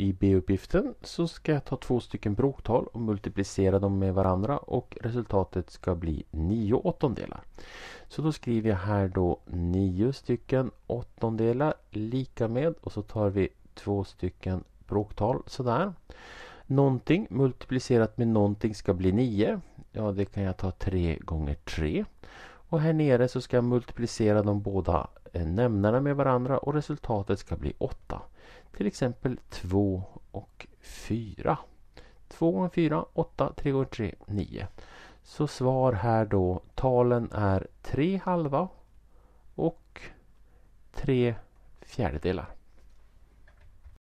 I B-uppgiften så ska jag ta två stycken bråktal och multiplicera dem med varandra och resultatet ska bli nio åttondelar. Så då skriver jag här då nio stycken åttondelar lika med och så tar vi två stycken bråktal sådär. Någonting multiplicerat med någonting ska bli 9. Ja, det kan jag ta 3 gånger 3. Och här nere så ska jag multiplicera de båda eh, nämnarna med varandra och resultatet ska bli 8. Till exempel 2 och 4. 2 gånger 4, 8, 3 gånger 3, 9. Så svar här då, talen är 3 halva och 3 fjärdedelar.